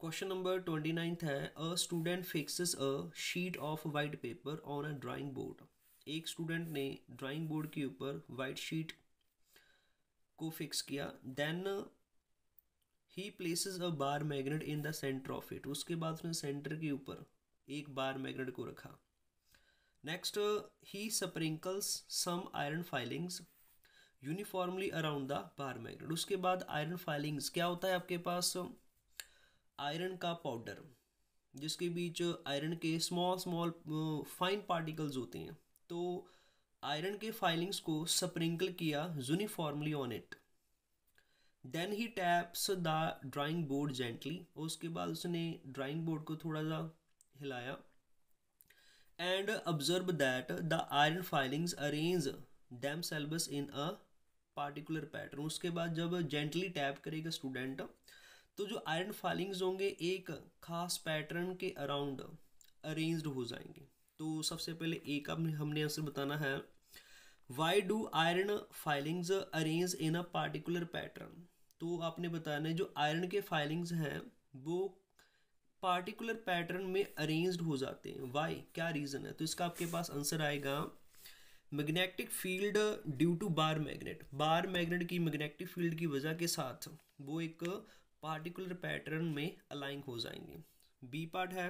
question number twenty ninth है a student fixes a sheet of white paper on a drawing board एक student ने drawing board के ऊपर white sheet को fix किया then he places a bar magnet in the centre of it उसके बाद उसने सेंटर के ऊपर एक बार मैग्नेट को रखा next he sprinkles some iron filings uniformly around the bar magnet उसके बाद आयरन फाइलिंग्स क्या होता है आपके पास आयरन का पाउडर जिसके बीच आयरन के स्मॉल स्मॉल फाइन पार्टिकल्स होते हैं तो आयरन के फाइलिंग्स को स्प्रिंकल किया uniformly on it then he taps the drawing board gently उसके बाद उसने ड्राइंग बोर्ड को थोड़ा सा हिलाया and observe that the iron filings arrange themselves in a particular pattern उसके बाद जब जेंटली टैप करेगा स्टूडेंट तो जो आयरन फाइलिंग्स होंगे एक खास पैटर्न के अराउंड अरेंज हो जाएंगे तो सबसे पहले ए का हमने आंसर बताना है why do iron filings arrange in a particular pattern तो आपने बताना है जो आयरन के फाइलिंग्स हैं वो पार्टिकुलर पैटर्न में अरेंज हो जाते हैं वाई क्या रीज़न है तो इसका आपके पास आंसर आएगा magnetic field due to bar magnet bar magnet की मैग्नेटिक फील्ड की वजह के साथ वो एक पार्टिकुलर पैटर्न में अलाइन हो जाएंगे बी पार्ट है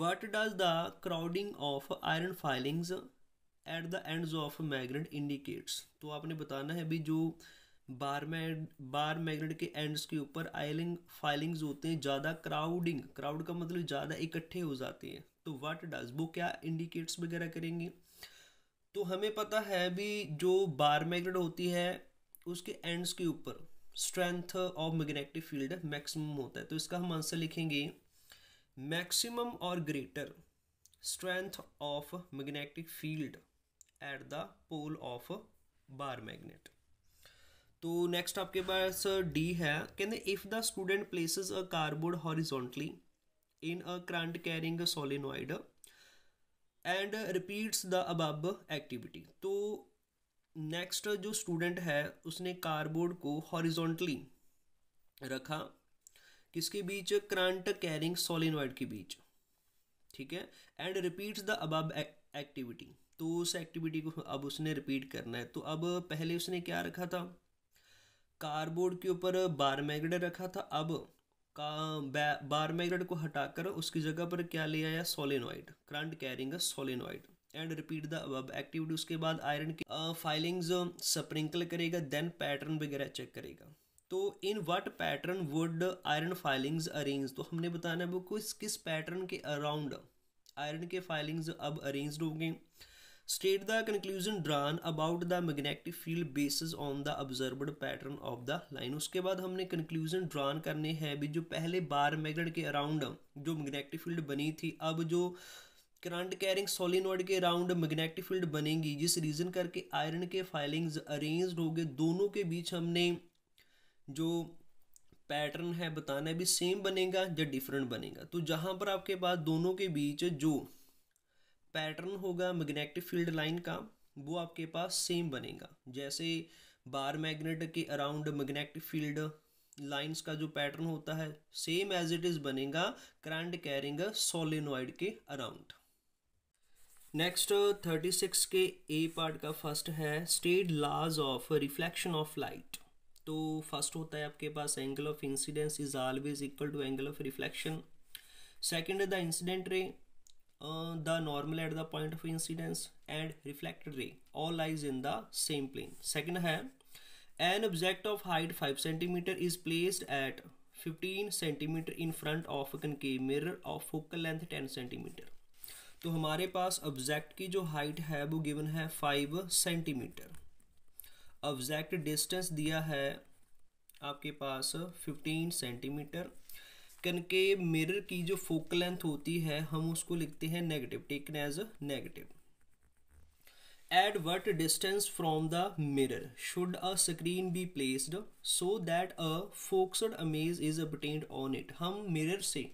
what does the crowding of iron filings at the end of magnet indicates तो आपने बताना है भी जो बार मैग बार मैग्नेट के एंड्स के ऊपर आयलिंग फाइलिंग्स होते हैं ज़्यादा क्राउडिंग क्राउड का मतलब ज़्यादा इकट्ठे हो जाते हैं तो वट डज वो क्या इंडिकेट्स वगैरह करेंगे तो हमें पता है भी जो बार मैग्नेट होती है उसके एंड्स के ऊपर strength of magnetic field maximum होता है तो इसका हम आंसर लिखेंगे मैक्सिमम और greater strength of magnetic field at the pole of bar magnet तो नेक्स्ट आपके पास डी है कहते if the student places a cardboard horizontally in a current carrying solenoid and repeats the above activity तो next जो student है उसने cardboard को हॉरिजॉन्टली रखा किसके बीच करंट कैरिंग सोलिनॉइड के बीच ठीक है and repeats the above activity तो उस एक्टिविटी को अब उसने रिपीट करना है तो अब पहले उसने क्या रखा था कार्डबोर्ड के ऊपर बार मैग्नेट रखा था अब का बार मैग्नेट को हटाकर उसकी जगह पर क्या ले आया solenoid current carrying solenoid and repeat the अब एक्टिविटी उसके बाद आयरन की फाइलिंग्स स्प्रिंकल करेगा देन पैटर्न वगैरह चेक करेगा तो in what pattern would iron filings arrange तो हमने बताना है वो किस किस पैटर्न के अराउंड आयरन के फाइलिंग्स अब अरेंज होंगे state the conclusion drawn about the magnetic field basis on the observed pattern of the line उसके बाद हमने कंक्लूजन ड्रान करने हैं भी जो पहले बार मैगनेट के अराउंड जो मैग्नेटिक फील्ड बनी थी अब जो करंट कैरिंग सोलिनोइड के राउंड मैग्नेटिक फील्ड बनेगी जिस रीजन करके आयरन के फाइलिंग्स अरेंज हो गए दोनों के बीच हमने जो पैटर्न है बताना है भी सेम बनेगा या डिफरेंट बनेगा तो जहाँ पर आपके पास दोनों के बीच जो पैटर्न होगा मैग्नेटिक फील्ड लाइन का वो आपके पास सेम बनेगा जैसे बार मैग्नेट के अराउंड मैग्नेटिक फील्ड लाइंस का जो पैटर्न होता है सेम एज इट इज़ बनेगा करंट कैरिंग सोलिनोइड के अराउंड नेक्स्ट थर्टी सिक्स के ए पार्ट का फर्स्ट है state laws of reflection of light तो फर्स्ट होता है आपके पास angle of incidence is always equal to angle of reflection second the incident ray the normal at the point of incidence and reflected ray all lies in the same plane second है an object of height five centimetre is placed at fifteen centimetre in front of concave mirror of focal length ten centimetre तो हमारे पास object की जो height है वो given है five centimetre object distance दिया है आपके पास फिफ्टीन सेंटीमीटर के मिरर की जो फोक लेंथ होती है हम उसको लिखते हैं negative taken as negative at what distance from the mirror should a screen be placed so that a focused image is obtained on it हम मिरर से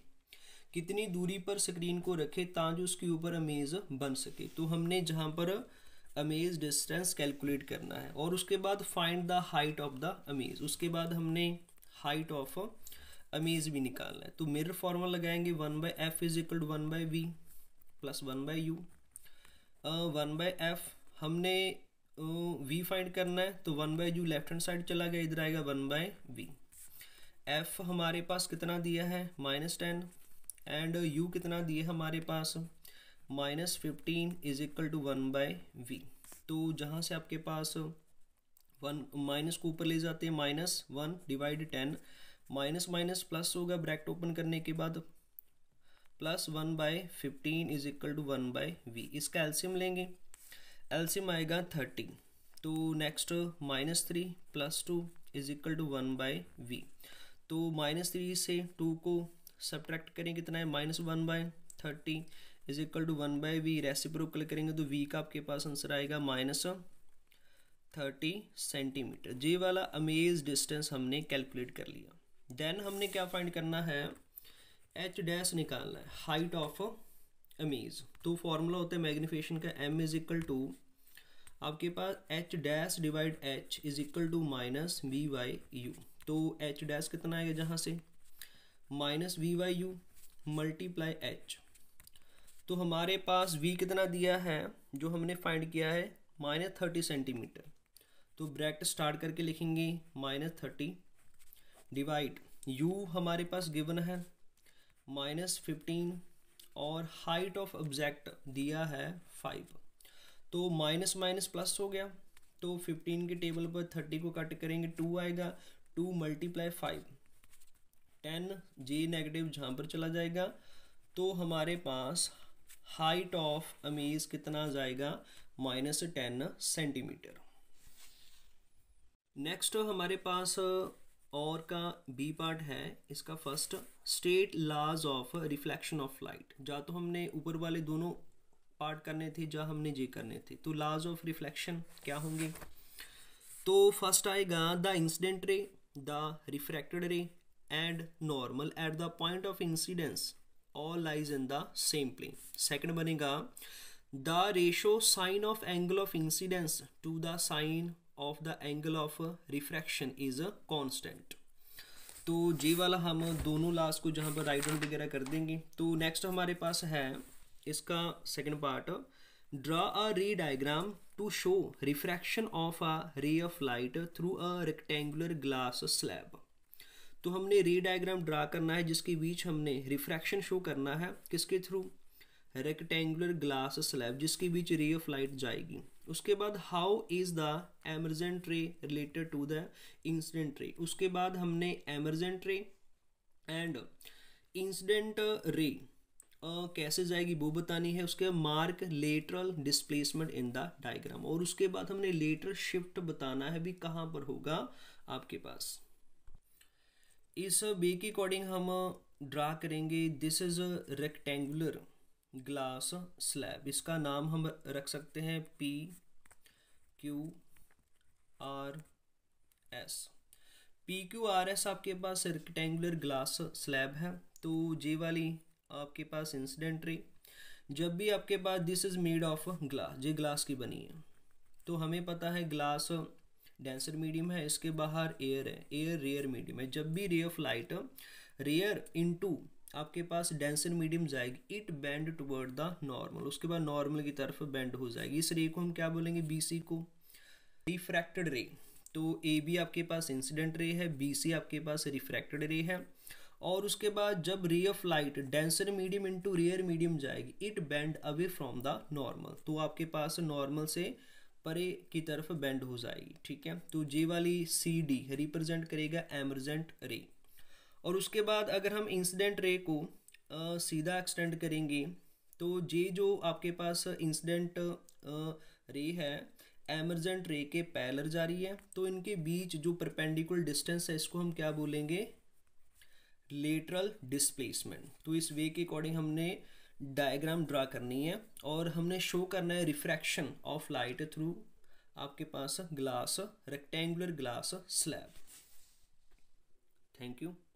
कितनी दूरी पर स्क्रीन को रखें ताकि उसके ऊपर अमेज बन सके तो हमने जहाँ पर अमेज डिस्टेंस कैलकुलेट करना है और उसके बाद find the height of the image उसके बाद हमने हाइट ऑफ अमेज भी निकालना है तो मिरर फॉर्मल लगाएंगे one by f is equal to one by v plus one by u one by f हमने वी uh, फाइंड करना है तो one by u left hand side चला गया इधर आएगा वन बाय वी एफ हमारे पास कितना दिया है माइनस टेन एंड यू कितना दिए हमारे पास minus fifteen is equal to one by v तो जहाँ से आपके पास वन माइनस को ऊपर ले जाते हैं minus one divide ten minus minus plus होगा ब्रैकेट ओपन करने के बाद plus one by fifteen is equal to one by v इसका एल्सियम लेंगे एल्सियम आएगा थर्टी तो next minus three plus two is equal to one by v तो minus three से टू को सब्ट्रैक्ट करें कितना है minus one by thirty is equal to one by v reciprocal करेंगे तो वी का आपके पास आंसर आएगा माइनस थर्टी सेंटीमीटर जे वाला अमेज डिस्टेंस हमने कैलकुलेट कर लिया देन हमने क्या फाइंड करना है एच डैश निकालना है हाइट ऑफ अमेज तो फॉर्मूला होता है मैग्निफिकेशन का एम इज इक्वल टू आपके पास h dash divide h is equal to minus v by u तो एच डैश कितना आएगा जहाँ से minus v by u multiply h तो हमारे पास v कितना दिया है जो हमने फाइंड किया है माइनस थर्टी सेंटीमीटर तो ब्रैकेट स्टार्ट करके लिखेंगे माइनस थर्टी डिवाइड u हमारे पास गिवन है माइनस फिफ्टीन और हाइट ऑफ ऑब्जेक्ट दिया है फाइव तो माइनस माइनस प्लस हो गया तो फिफ्टीन के टेबल पर थर्टी को कट करेंगे टू आएगा टू मल्टीप्लाई फाइव टेन जे नेगेटिव जहाँ पर चला जाएगा तो हमारे पास हाइट ऑफ अमीज कितना जाएगा माइनस टेन सेंटीमीटर नेक्स्ट हमारे पास और का बी पार्ट है इसका first state laws of reflection of light या तो हमने ऊपर वाले दोनों पार्ट करने थे जहाँ हमने जे करने थे तो लॉज ऑफ रिफ्लेक्शन क्या होंगे तो फर्स्ट आएगा the incident ray the refracted ray and normal at the point of incidence all lies in the same plane second बनेगा the ratio sine of angle of incidence to the sine of the angle of refraction is a constant तो जे वाला हम दोनों last को जहाँ पर right on वगैरह कर देंगे तो नेक्स्ट हमारे पास है इसका second part draw a ray diagram to show refraction of a ray of light through a rectangular glass slab तो हमने रे डायग्राम ड्रा करना है जिसके बीच हमने रिफ्रैक्शन शो करना है किसके थ्रू रेक्टेंगुलर ग्लास स्लैब जिसके बीच रे ऑफ लाइट जाएगी उसके बाद how is the emergent ray related to the incident ray उसके बाद हमने एमरजेंट रे एंड इंसिडेंट रे कैसे जाएगी वो बतानी है उसके बाद mark lateral displacement in the diagram और उसके बाद हमने लेटर शिफ्ट बताना है भी कहाँ पर होगा आपके पास इस बी के अकॉर्डिंग हम ड्रा करेंगे this is rectangular glass slab इसका नाम हम रख सकते हैं P Q R S P Q R S आपके पास रेक्टेंगुलर ग्लास स्लैब है तो जे वाली आपके पास इंसिडेंट रे जब भी आपके पास this is made of glass जे ग्लास की बनी है तो हमें पता है ग्लास डेंसर मीडियम है इसके बाहर एयर है एयर रेयर मीडियम है जब भी रे ऑफ लाइट रेयर इनटू आपके पास डेंसर मीडियम जाएगी it bend toward the normal उसके बाद नॉर्मल की तरफ बेंड हो जाएगी इस रे को हम क्या बोलेंगे बीसी को रिफ्रैक्टेड रे तो ए बी आपके पास इंसिडेंट रे है बी सी आपके पास रिफ्रैक्टेड रे है और उसके बाद जब ray of light denser medium into rarer medium जाएगी it bend away from the normal तो आपके पास नॉर्मल से परे की तरफ बेंड हो जाएगी ठीक है तो जे वाली सी डी रिप्रेजेंट करेगा एमरजेंट रे और उसके बाद अगर हम इंसिडेंट रे को आ, सीधा एक्सटेंड करेंगे तो जे जो आपके पास इंसिडेंट रे है एमरजेंट रे के पैलर जा रही है तो इनके बीच जो परपेंडिकुलर डिस्टेंस है इसको हम क्या बोलेंगे लेटरल डिस्प्लेसमेंट तो इस वे के अकॉर्डिंग हमने डायग्राम ड्रा करनी है और हमने शो करना है रिफ्रैक्शन ऑफ लाइट थ्रू आपके पास glass rectangular glass slab thank you